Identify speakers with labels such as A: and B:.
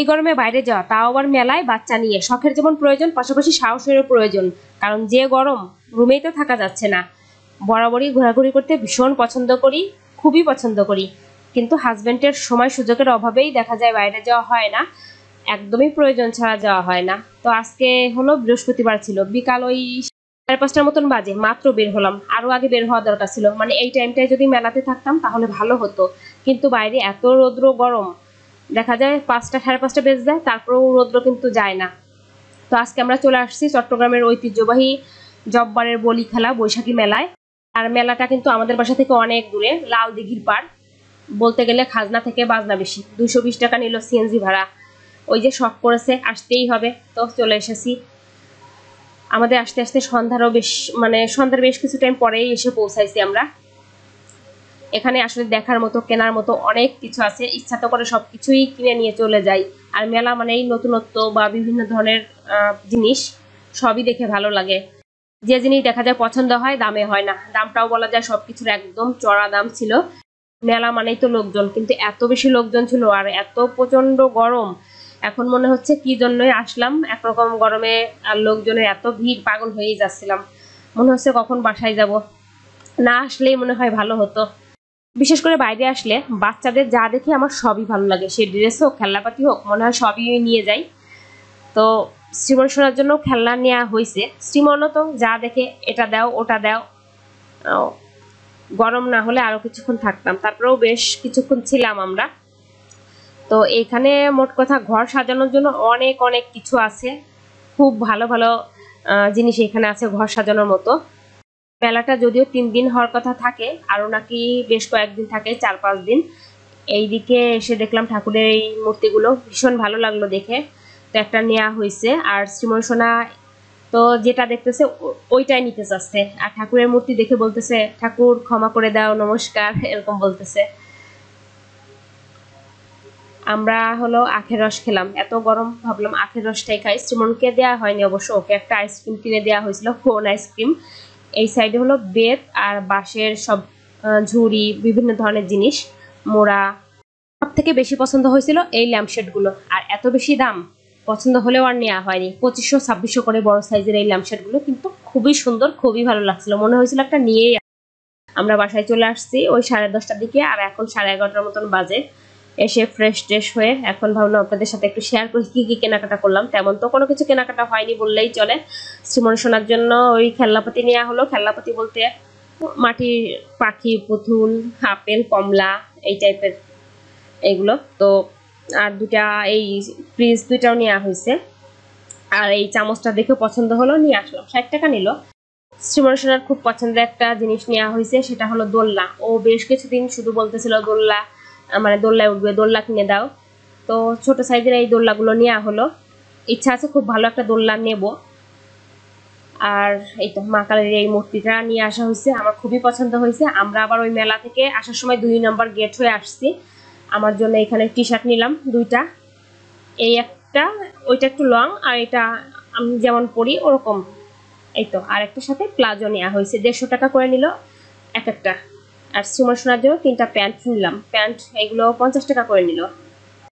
A: এই গরমে বাইরে যাওয়া তাও আবার মেলায় বাচ্চা নিয়ে শখের যেমন প্রয়োজন পাশাপাশি সাহসেরও প্রয়োজন কারণ যে গরম রুমেই তো থাকা যাচ্ছে না বরাবরই ঘোরাঘুরি করতে ভীষণ পছন্দ করি খুবই পছন্দ করি কিন্তু হাজব্যান্ডের সময় সুযোগের অভাবেই দেখা যায় বাইরে যাওয়া হয় না একদমই প্রয়োজন ছাড়া যাওয়া হয় না তো আজকে হলো বৃহস্পতিবার ছিল বিকাল ওই সাড়ে পাঁচটার মতন বাজে মাত্র বের হলাম আরও আগে বের হওয়া দরকার ছিল মানে এই টাইমটায় যদি মেলাতে থাকতাম তাহলে ভালো হতো কিন্তু বাইরে এত রৌদ্র গরম দেখা যায় পাঁচটা সাড়ে পাঁচটা বেজে যায় তারপরেও রৌদ্র কিন্তু যায় না তো আজকে আমরা চলে আসছি চট্টগ্রামের ঐতিহ্যবাহী জব্বারের বলি খেলা বৈশাখী মেলায় আর মেলাটা কিন্তু আমাদের বাসা থেকে অনেক দূরে লাল দিঘির পাড় বলতে গেলে খাজনা থেকে বাজনা বেশি দুশো বিশ টাকা নিল সিএনজি ভাড়া ওই যে শখ করেছে আসতেই হবে তো চলে এসেছি আমাদের আস্তে আস্তে সন্ধ্যারও বেশ মানে সন্ধ্যার বেশ কিছু টাইম পরেই এসে পৌঁছাইছি আমরা এখানে আসলে দেখার মতো কেনার মতো অনেক কিছু আছে ইচ্ছা তো করে সব কিছুই কিনে নিয়ে চলে যাই আর মেলা মানেই নতুনত্ব বা বিভিন্ন ধরনের জিনিস সবই দেখে ভালো লাগে যে জিনিস দেখা যায় পছন্দ হয় দামে হয় না দামটাও বলা যায় সব কিছুর একদম চড়া দাম ছিল মেলা মানেই তো লোকজন কিন্তু এত বেশি লোকজন ছিল আর এত প্রচণ্ড গরম এখন মনে হচ্ছে কি জন্যই আসলাম একরকম গরমে আর লোকজনের এত ভিড় পাগল হয়েই যাচ্ছিলাম মনে হচ্ছে কখন বাসায় যাব না আসলেই মনে হয় ভালো হতো বিশেষ করে বাইরে আসলে বাচ্চাদের যা দেখে আমার সবই ভালো লাগে সে ড্রেস হোক খেলনাপাতি হোক মনে হয় সবই নিয়ে যাই তো শ্রীমন শোনার জন্য খেলনা নেওয়া হয়েছে শ্রীমনও তো যা দেখে এটা দাও ওটা দাও গরম না হলে আরও কিছুক্ষণ থাকতাম তারপরেও বেশ কিছুক্ষণ ছিলাম আমরা তো এখানে মোট কথা ঘর সাজানোর জন্য অনেক অনেক কিছু আছে খুব ভালো ভালো জিনিস এখানে আছে ঘর সাজানোর মতো মেলাটা যদিও তিন দিন হওয়ার কথা থাকে আরও নাকি বেশ কয়েকদিন থাকে চার পাঁচ দিন এইদিকে এসে দেখলাম ঠাকুরের এই মূর্তিগুলো ভীষণ ভালো লাগলো দেখে তো একটা নেওয়া হয়েছে আর শ্রীমন সোনা তো যেটা দেখতেছে ওইটাই নিতে চাচ্ছে আর ঠাকুরের মূর্তি দেখে বলতেছে ঠাকুর ক্ষমা করে দাও নমস্কার এরকম বলতেছে আমরা হলো আখের রস খেলাম এত গরম ভাবলাম আখের রসটাই খাই শ্রীমনকে দেওয়া হয়নি অবশ্য ওকে একটা আইসক্রিম কিনে দেওয়া হয়েছিল কোন আইসক্রিম এই সাইডে হলো বেত আর বাঁশের সব ঝুড়ি বিভিন্ন ধরনের জিনিস মোড়া সব থেকে বেশি পছন্দ হয়েছিল এই ল্যাম্পশেডগুলো আর এত বেশি দাম পছন্দ হলেও আর নেওয়া হয়নি পঁচিশশো ছাব্বিশশো করে বড় সাইজের এই ল্যাম্পশেডগুলো কিন্তু খুবই সুন্দর খুবই ভালো লাগছিল মনে হয়েছিল একটা নিয়েই আমরা বাসায় চলে আসছি ওই সাড়ে দশটার দিকে আর এখন সাড়ে এগারোটার মতন বাজে এসে ফ্রেশ ট্রেশ হয়ে এখন ভাবলাম আপনাদের সাথে একটু শেয়ার করি কী কী কেনাকাটা করলাম তেমন তো কোনো কিছু কেনাকাটা হয়নি বললেই চলে শ্রীমন শোনার জন্য ওই খেলনাপাতি নেওয়া হলো খেলনাপাতি বলতে মাটি পাখি পুতুল আপেল কমলা এই টাইপের এগুলো তো আর দুটা এই ফ্রিজ দুটাও নেওয়া হয়েছে আর এই চামচটা দেখে পছন্দ হলো নিয়ে আসলাম ষাট টাকা নিল শ্রীমন খুব পছন্দের একটা জিনিস নেওয়া হয়েছে সেটা হলো দোলনা ও বেশ কিছুদিন শুধু বলতেছিল দোলনা মানে দোল্লায় উঠবে দোল্লা কিনে দাও তো ছোট সাইজের এই দোল্লাগুলো নেওয়া হলো ইচ্ছা আছে খুব ভালো একটা দোল্লা নেব আর এই তো মা কালের এই মূর্তিটা নিয়ে আসা হয়েছে আমার খুবই পছন্দ হয়েছে আমরা আবার ওই মেলা থেকে আসার সময় দুই নম্বর গেট হয়ে আসছি আমার জন্য এখানে টি শার্ট নিলাম দুইটা এই একটা ওইটা একটু লং আর এটা আমি যেমন পরি ওরকম এই তো আর একটা সাথে প্লাজো নেওয়া হয়েছে দেড়শো টাকা করে নিল এক একটা আর সুমা শোনার জন্য তিনটা প্যান্ট নিলাম প্যান্ট এগুলো পঞ্চাশ টাকা করে নিল